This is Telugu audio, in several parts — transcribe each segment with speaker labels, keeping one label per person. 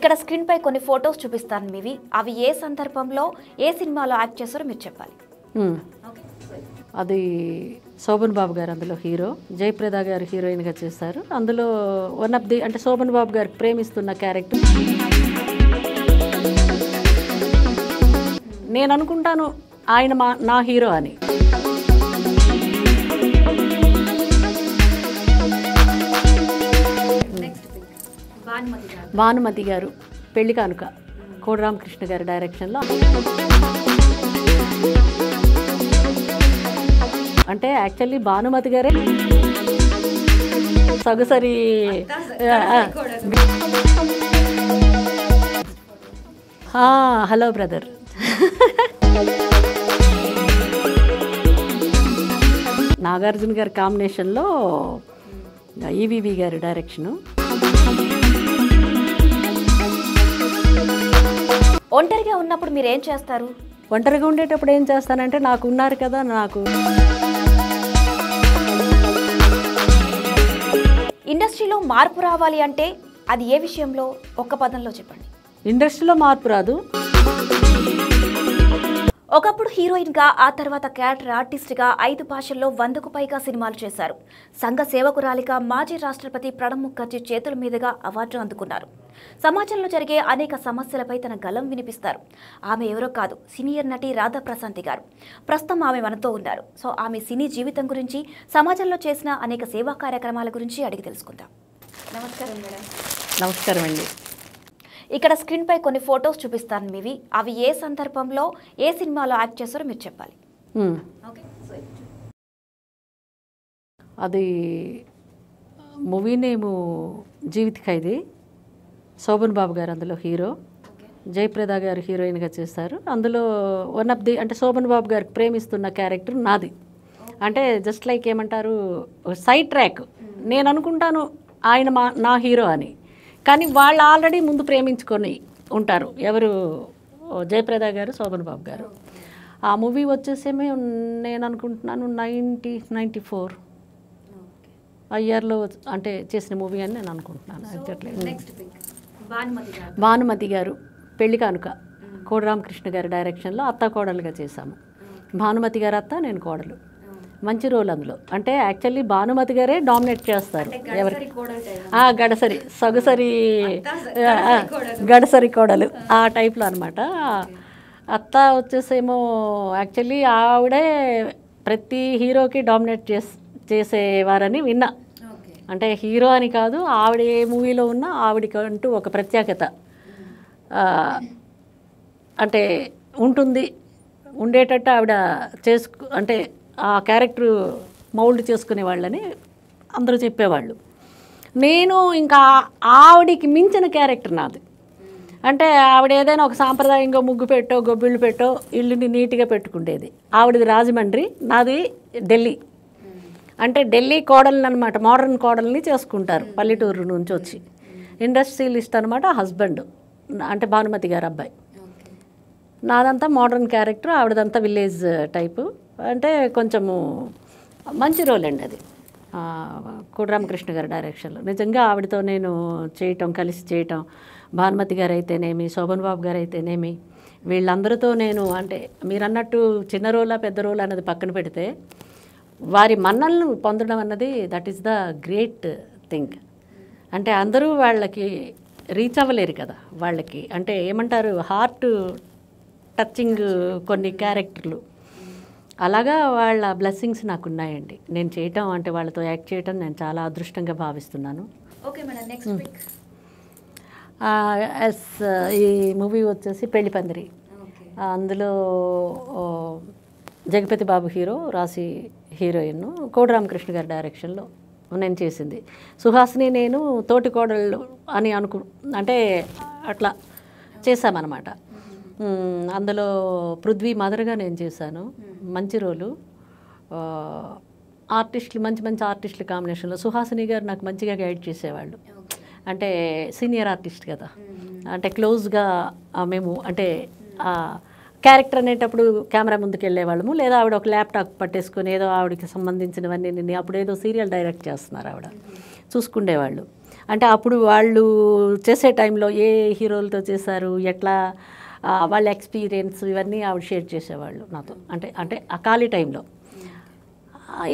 Speaker 1: ఇక్కడ స్క్రీన్పై కొన్ని ఫొటోస్ చూపిస్తాను మీవి అవి ఏ సందర్భంలో ఏ సినిమాలో యాక్ట్ చేస్తారో మీరు చెప్పాలి
Speaker 2: అది శోభన్ బాబు గారు అందులో హీరో జయప్రద గారు హీరోయిన్గా చేస్తారు అందులో వన్ ఆఫ్ ది అంటే శోభన్ బాబు గారు ప్రేమిస్తున్న క్యారెక్టర్ నేను అనుకుంటాను ఆయన మా నా హీరో అని భానుమతి గారు పెళ్లి కానుక కోడిరామకృష్ణ గారి డైరెక్షన్లో అంటే యాక్చువల్లీ భానుమతి గారే సగసరి హలో బ్రదర్ నాగార్జున గారి కాంబినేషన్లో ఈవీవి గారి డైరెక్షను ఒంటరిగా ఉన్నప్పుడు మీరు ఏం చేస్తారు ఒంటరిగా ఉండేటప్పుడు ఏం చేస్తానంటే నాకు ఉన్నారు కదా నాకు
Speaker 1: ఇండస్ట్రీలో మార్పు రావాలి అంటే అది ఏ విషయంలో ఒక్క పదంలో చెప్పండి
Speaker 2: ఇండస్ట్రీలో మార్పు రాదు
Speaker 1: ఒకప్పుడు హీరోయిన్గా ఆ తర్వాత క్యారెక్టర్ ఆర్టిస్ట్గా ఐదు భాషల్లో వందకు పైగా సినిమాలు చేశారు సంఘ సేవకురాలిగా మాజీ రాష్ట్రపతి ప్రణబ్ ముఖర్జీ చేతుల మీదుగా అవార్డు అందుకున్నారు సమాజంలో జరిగే అనేక సమస్యలపై తన గలం వినిపిస్తారు ఆమె ఎవరో కాదు సీనియర్ నటి రాధా ప్రశాంతి గారు ప్రస్తుతం ఆమె మనతో ఉన్నారు సో ఆమె సినీ జీవితం గురించి సమాజంలో చేసిన అనేక సేవా కార్యక్రమాల గురించి అడిగి తెలుసుకుందాం నమస్కారం
Speaker 2: మేడం నమస్కారం అండి
Speaker 1: ఇక్కడ స్క్రీన్పై కొన్ని ఫొటోస్ చూపిస్తాను మీవి అవి ఏ సందర్భంలో ఏ సినిమాలో యాక్ట్ చేస్తారో మీరు చెప్పాలి
Speaker 2: అది మూవీ నేము జీవితకైది శోభన్ బాబు గారు అందులో హీరో జయప్రద గారు హీరోయిన్గా చేస్తారు అందులో వన్ ఆఫ్ ది అంటే శోభన్ బాబు గారికి ప్రేమిస్తున్న క్యారెక్టర్ నాది అంటే జస్ట్ లైక్ ఏమంటారు సైడ్ ట్రాక్ నేను అనుకుంటాను ఆయన మా నా హీరో అని కానీ వాళ్ళు ఆల్రెడీ ముందు ప్రేమించుకొని ఉంటారు ఎవరు జయప్రద గారు శోభన్ బాబు గారు ఆ మూవీ వచ్చేసేమే నేను అనుకుంటున్నాను నైంటీ నైంటీ ఫోర్ ఆ ఇయర్లో అంటే చేసిన మూవీ అని నేను అనుకుంటున్నాను భానుమతి గారు పెళ్లి కానుక కోడిరామకృష్ణ గారి డైరెక్షన్లో అత్త కోడలుగా చేశాము భానుమతి గారు అత్త నేను కోడలు మంచి రోల్ అందులో అంటే యాక్చువల్లీ భానుమతి గారే డామినేట్ చేస్తారు ఎవరికి గడసరి సగుసరి గడసరి కోడలు ఆ టైప్లో అనమాట అత్త వచ్చేసేమో యాక్చువల్లీ ఆవిడే ప్రతి హీరోకి డామినేట్ చేసేవారని విన్నా అంటే హీరో అని కాదు ఆవిడ ఏ మూవీలో ఉన్నా ఆవిడకి అంటూ ఒక ప్రత్యేకత అంటే ఉంటుంది ఉండేటట్టు ఆవిడ చేసుకు అంటే ఆ క్యారెక్టర్ మౌల్డ్ చేసుకునే వాళ్ళని అందరూ చెప్పేవాళ్ళు నేను ఇంకా ఆవిడికి మించిన క్యారెక్టర్ నాది అంటే ఆవిడ ఏదైనా ఒక సాంప్రదాయంగా ముగ్గు పెట్టో గొబ్బిళ్ళు పెట్టో ఇల్లుని నీట్గా పెట్టుకుండేది ఆవిడది రాజమండ్రి నాది ఢిల్లీ అంటే ఢిల్లీ కోడల్ని అనమాట మోడర్న్ కోడల్ని చేసుకుంటారు పల్లెటూరు నుంచి వచ్చి ఇండస్ట్రియలిస్ట్ అనమాట హస్బెండ్ అంటే భానుమతి గారు అబ్బాయి నాదంతా మోడర్న్ క్యారెక్టర్ ఆవిడదంతా విలేజ్ టైపు అంటే కొంచెము మంచి రోల్ అండి అది కోడిరామకృష్ణ గారి డైరెక్షన్లో నిజంగా ఆవిడతో నేను చేయటం కలిసి చేయటం భానుమతి గారు అయితేనేమి శోభన్ బాబు గారు అయితేనేమి వీళ్ళందరితో నేను అంటే మీరు అన్నట్టు చిన్న రోలా పెద్ద రోలా అనేది పక్కన పెడితే వారి మన్నలను పొందడం అన్నది that is the great thing అంటే అందరూ వాళ్ళకి రీచ్ అవ్వలేరు కదా వాళ్ళకి అంటే ఏమంటారు హార్ట్ టచింగ్ కొన్ని క్యారెక్టర్లు అలాగా వాళ్ళ బ్లెస్సింగ్స్ నాకు ఉన్నాయండి నేను చేయటం అంటే వాళ్ళతో యాక్ట్ చేయటం నేను చాలా అదృష్టంగా భావిస్తున్నాను ఓకే ఎస్ hmm. ఈ మూవీ వచ్చేసి పెళ్లి పందిరి అందులో జగపతి బాబు హీరో రాశి హీరోయిన్ కోడి రామకృష్ణ గారి డైరెక్షన్లో నేను చేసింది సుహాసిని నేను తోటి కోడళ్ళు అని అనుకు అంటే అట్లా చేశామన్నమాట అందులో పృథ్వీ మదర్గా నేను చేశాను మంచి రోలు ఆర్టిస్టులు మంచి మంచి ఆర్టిస్టులు కాంబినేషన్లో సుహాసిని గారు నాకు మంచిగా గైడ్ చేసేవాళ్ళు అంటే సీనియర్ ఆర్టిస్ట్ కదా అంటే క్లోజ్గా మేము అంటే క్యారెక్టర్ అనేటప్పుడు కెమెరా ముందుకు వాళ్ళము లేదా ఆవిడ ఒక ల్యాప్టాప్ పట్టేసుకుని ఏదో ఆవిడకి సంబంధించినవన్నీ నిన్న అప్పుడు ఏదో సీరియల్ డైరెక్ట్ చేస్తున్నారు ఆవిడ చూసుకుండేవాళ్ళు అంటే అప్పుడు వాళ్ళు చేసే టైంలో ఏ హీరోలతో చేశారు ఎట్లా వాళ్ళ ఎక్స్పీరియన్స్ ఇవన్నీ ఆవిడ షేర్ చేసేవాళ్ళు నాతో అంటే అంటే ఆ ఖాళీ టైంలో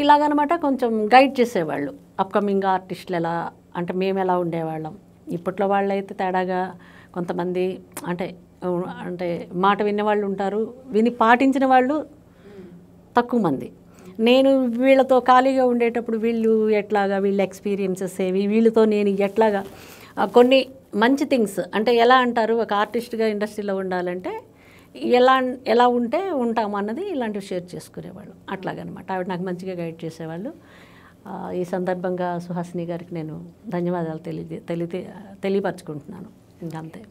Speaker 2: ఇలాగనమాట కొంచెం గైడ్ చేసేవాళ్ళు అప్కమింగ్ ఆర్టిస్టులు ఎలా అంటే మేము ఎలా ఉండేవాళ్ళం ఇప్పట్లో వాళ్ళైతే తేడాగా కొంతమంది అంటే అంటే మాట విన్నవాళ్ళు ఉంటారు విని పాటించిన వాళ్ళు తక్కువ మంది నేను వీళ్ళతో ఖాళీగా ఉండేటప్పుడు వీళ్ళు ఎట్లాగా వీళ్ళ ఎక్స్పీరియన్సెస్ ఏవి వీళ్ళతో నేను ఎట్లాగా కొన్ని మంచి థింగ్స్ అంటే ఎలా అంటారు ఒక ఆర్టిస్ట్గా ఇండస్ట్రీలో ఉండాలంటే ఎలా ఎలా ఉంటే ఉంటాము అన్నది ఇలాంటివి షేర్ చేసుకునేవాళ్ళు అట్లాగనమాట ఆవిడ నాకు మంచిగా గైడ్ చేసేవాళ్ళు ఈ సందర్భంగా సుహాసిని గారికి నేను ధన్యవాదాలు తెలియ తెలియ తెలియపరచుకుంటున్నాను ఇంకంతే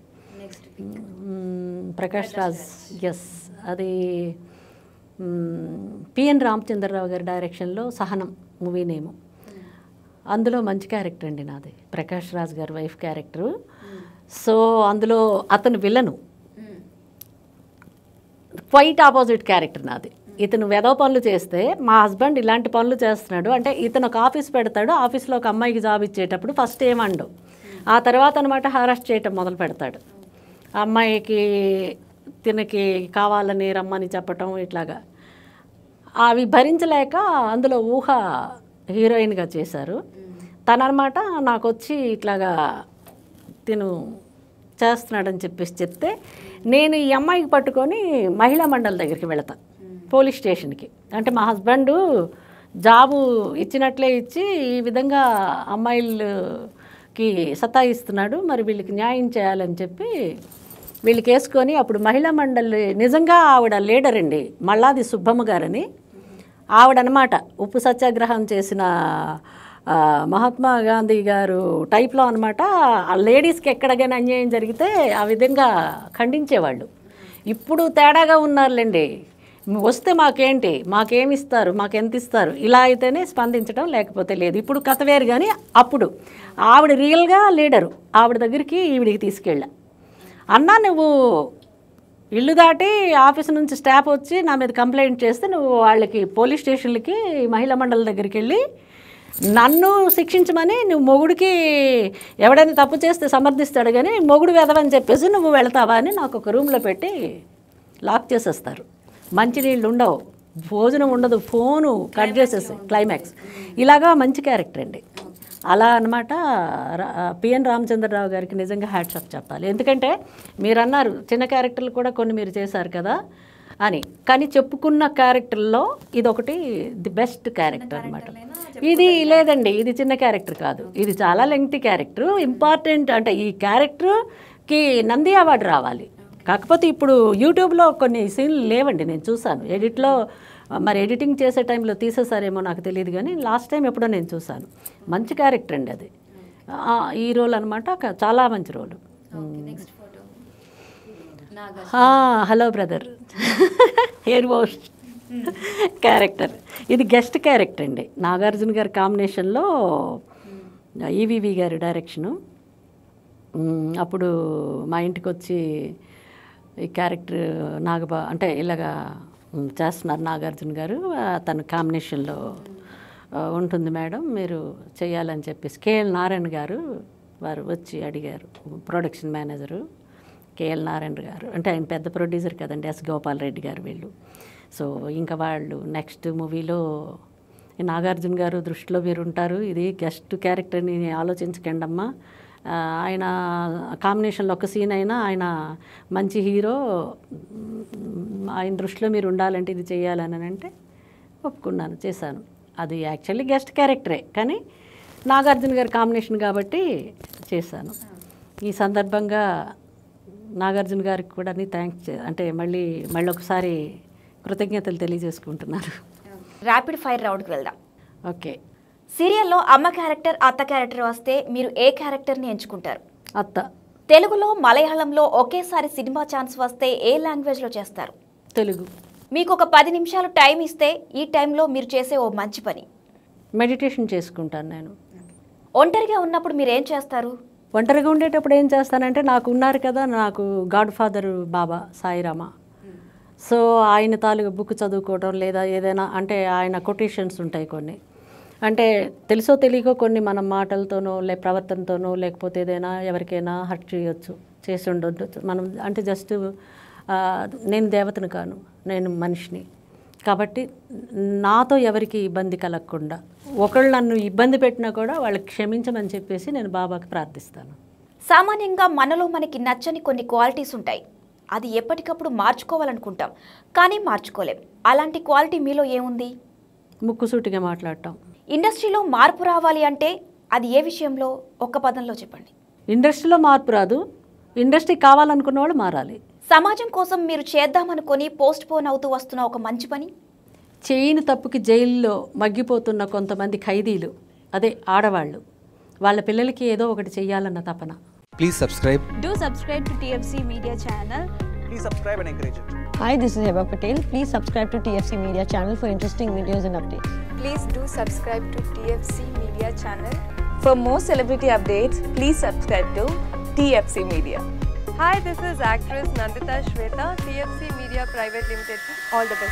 Speaker 2: ప్రకాష్ రాజ్ ఎస్ అది పిఎన్ రామచంద్రరావు గారి డైరెక్షన్లో సహనం మూవీ నేమ్ అందులో మంచి క్యారెక్టర్ అండి నాది ప్రకాష్ రాజ్ గారి వైఫ్ క్యారెక్టరు సో అందులో అతను విలను క్వైట్ ఆపోజిట్ క్యారెక్టర్ నాది ఇతను వెదవ పనులు చేస్తే మా హస్బెండ్ ఇలాంటి పనులు చేస్తున్నాడు అంటే ఇతను ఒక ఆఫీస్ పెడతాడు ఆఫీస్లో ఒక అమ్మాయికి జాబ్ ఇచ్చేటప్పుడు ఫస్ట్ ఏమండు ఆ తర్వాత అనమాట హారెస్ట్ చేయటం మొదలు పెడతాడు అమ్మాయికి తినకి కావాలని రమ్మని చెప్పటం ఇట్లాగా అవి భరించలేక అందులో ఊహ హీరోయిన్గా చేశారు తనమాట నాకు వచ్చి ఇట్లాగా తిను చేస్తున్నాడని చెప్పేసి చెప్తే నేను ఈ అమ్మాయికి పట్టుకొని మహిళా మండలి దగ్గరికి వెళతా పోలీస్ స్టేషన్కి అంటే మా హస్బెండు జాబు ఇచ్చినట్లే ఇచ్చి ఈ విధంగా అమ్మాయిలకి సతాయిస్తున్నాడు మరి వీళ్ళకి న్యాయం చేయాలని చెప్పి వీళ్ళకి వేసుకొని అప్పుడు మహిళా మండలి నిజంగా ఆవిడ లీడర్ అండి మల్లాది సుబ్బమ్మ గారని ఆవిడనమాట ఉప్పు సత్యాగ్రహం చేసిన మహాత్మా గాంధీ గారు టైప్లో అనమాట ఆ లేడీస్కి ఎక్కడగానే అన్యాయం జరిగితే ఆ విధంగా ఖండించేవాళ్ళు ఇప్పుడు తేడాగా ఉన్నారులేండి వస్తే మాకేంటి మాకేమిస్తారు మాకెంత ఇస్తారు ఇలా అయితేనే స్పందించడం లేకపోతే లేదు ఇప్పుడు కథ వేరు కానీ అప్పుడు ఆవిడ రియల్గా లీడరు ఆవిడ దగ్గరికి ఈవిడికి తీసుకెళ్ళా అన్నా నువ్వు ఇల్లు దాటి ఆఫీస్ నుంచి స్టాఫ్ వచ్చి నా మీద కంప్లైంట్ చేస్తే నువ్వు వాళ్ళకి పోలీస్ స్టేషన్లకి మహిళా మండలి దగ్గరికి వెళ్ళి నన్ను శిక్షించమని నువ్వు మొగుడికి ఎవడైనా తప్పు చేస్తే సమర్థిస్తాడు కానీ మొగుడు వెదవని చెప్పేసి నువ్వు వెళతావా అని నాకు ఒక రూమ్లో పెట్టి లాక్ చేసేస్తారు మంచినీళ్ళు ఉండవు భోజనం ఉండదు ఫోను కట్ చేసేసి క్లైమాక్స్ ఇలాగా మంచి క్యారెక్టర్ అండి అలా అనమాట పిఎన్ రామచంద్రరావు గారికి నిజంగా హ్యాట్సప్ చెప్పాలి ఎందుకంటే మీరు అన్నారు చిన్న క్యారెక్టర్లు కూడా కొన్ని మీరు చేశారు కదా అని కానీ చెప్పుకున్న క్యారెక్టర్లో ఇది ఒకటి ది బెస్ట్ క్యారెక్టర్ అనమాట ఇది లేదండి ఇది చిన్న క్యారెక్టర్ కాదు ఇది చాలా లెంగ్తి క్యారెక్టర్ ఇంపార్టెంట్ అంటే ఈ క్యారెక్టర్కి నంది అవార్డు రావాలి కాకపోతే ఇప్పుడు యూట్యూబ్లో కొన్ని సీన్లు లేవండి నేను చూశాను ఎడిట్లో మరి ఎడిటింగ్ చేసే టైంలో తీసేసారేమో నాకు తెలియదు కానీ లాస్ట్ టైం ఎప్పుడో నేను చూశాను మంచి క్యారెక్టర్ అండి అది ఈ రోల్ అనమాట చాలా మంచి role hello brother hair wash character ఇది గెస్ట్ క్యారెక్టర్ అండి నాగార్జున గారి కాంబినేషన్లో ఈవీవి గారి డైరెక్షను అప్పుడు మా ఇంటికి వచ్చి ఈ క్యారెక్టర్ నాగబా అంటే ఇలాగా చేస్తున్నారు నాగార్జున గారు తన కాంబినేషన్లో ఉంటుంది మేడం మీరు చేయాలని చెప్పేసి కేఎల్ నారాయణ గారు వారు వచ్చి అడిగారు ప్రొడక్షన్ మేనేజరు కేఎల్ నారాయణ గారు అంటే ఆయన పెద్ద ప్రొడ్యూసర్ కదండి ఎస్ గోపాల్ రెడ్డి గారు వీళ్ళు సో ఇంకా వాళ్ళు నెక్స్ట్ మూవీలో నాగార్జున గారు దృష్టిలో మీరు ఉంటారు ఇది గెస్ట్ క్యారెక్టర్ని ఆలోచించకండి అమ్మా ఆయన కాంబినేషన్లో ఒక సీన్ అయినా ఆయన మంచి హీరో ఆయన దృష్టిలో మీరు ఉండాలంటే ఇది చేయాలని అంటే ఒప్పుకున్నాను చేశాను అది యాక్చువల్లీ గెస్ట్ క్యారెక్టరే కానీ నాగార్జున గారి కాంబినేషన్ కాబట్టి చేశాను ఈ సందర్భంగా నాగార్జున గారికి కూడా థ్యాంక్స్ అంటే మళ్ళీ మళ్ళీ ఒకసారి కృతజ్ఞతలు తెలియజేసుకుంటున్నారు
Speaker 1: ర్యాపిడ్ ఫైర్ రౌండ్కి వెళ్దాం ఓకే సీరియల్లో అమ్మ క్యారెక్టర్ అత్త క్యారెక్టర్ వస్తే మీరు ఏ క్యారెక్టర్ని ఎంచుకుంటారు అత్త తెలుగులో మలయాళంలో ఒకేసారి సినిమా ఛాన్స్ వస్తే ఏ లాంగ్వేజ్లో చేస్తారు తెలుగు మీకు ఒక పది నిమిషాలు టైం ఇస్తే ఈ టైంలో మీరు చేసే ఓ మంచి పని
Speaker 2: మెడిటేషన్ చేసుకుంటాను నేను
Speaker 1: ఒంటరిగా ఉన్నప్పుడు మీరు ఏం చేస్తారు
Speaker 2: ఒంటరిగా ఉండేటప్పుడు ఏం చేస్తానంటే నాకు ఉన్నారు కదా నాకు god father Baba Sairam hmm. So ఆయన తాలూకు బుక్ చదువుకోవడం లేదా ఏదైనా అంటే ఆయన కొటేషన్స్ ఉంటాయి కొన్ని అంటే తెలుసో తెలియకో కొన్ని మనం మాటలతోనో లే ప్రవర్తనతోనో లేకపోతే ఏదైనా ఎవరికైనా హర్ట్ చేయొచ్చు చేసి ఉండొచ్చు మనం అంటే జస్ట్ నేను దేవతను కాను నేను మనిషిని కాబట్టి నాతో ఎవరికి ఇబ్బంది కలగకుండా ఒకళ్ళు నన్ను ఇబ్బంది పెట్టినా కూడా వాళ్ళు క్షమించమని చెప్పేసి నేను బాబాకి ప్రార్థిస్తాను
Speaker 1: సామాన్యంగా మనలో మనకి నచ్చని కొన్ని క్వాలిటీస్ ఉంటాయి అది ఎప్పటికప్పుడు మార్చుకోవాలనుకుంటాం కానీ మార్చుకోలేం అలాంటి క్వాలిటీ మీలో ఏముంది
Speaker 2: ముక్కుసూటిగా మాట్లాడటం
Speaker 1: ఇండస్ట్రీలో మార్పు రావాలి అంటే అది ఏ విషయంలో ఒక్క పదంలో చెప్పండి
Speaker 2: ఇండస్ట్రీలో మార్పు రాదు ఇండస్ట్రీ కావాలనుకున్న వాళ్ళు మారాలి
Speaker 1: సమాజం కోసం మీరు చేద్దామనుకొని పోస్ట్ పోన్ అవుతూ వస్తున్న ఒక మంచి పని
Speaker 2: చేయని తప్పుకి జైల్లో మగ్గిపోతున్న కొంతమంది ఖైదీలు అదే ఆడవాళ్ళు వాళ్ళ పిల్లలకి ఏదో ఒకటి చేయాలన్న తపన please subscribe do
Speaker 1: subscribe to TFC media channel please subscribe and encourage
Speaker 2: Hi, this is Heba Patel. Please subscribe to TFC Media channel for interesting videos and updates.
Speaker 1: Please do subscribe to TFC Media channel.
Speaker 2: For more celebrity updates, please subscribe to TFC Media. Hi, this is actress Nandita Shweta, TFC Media Private Limited. All the best.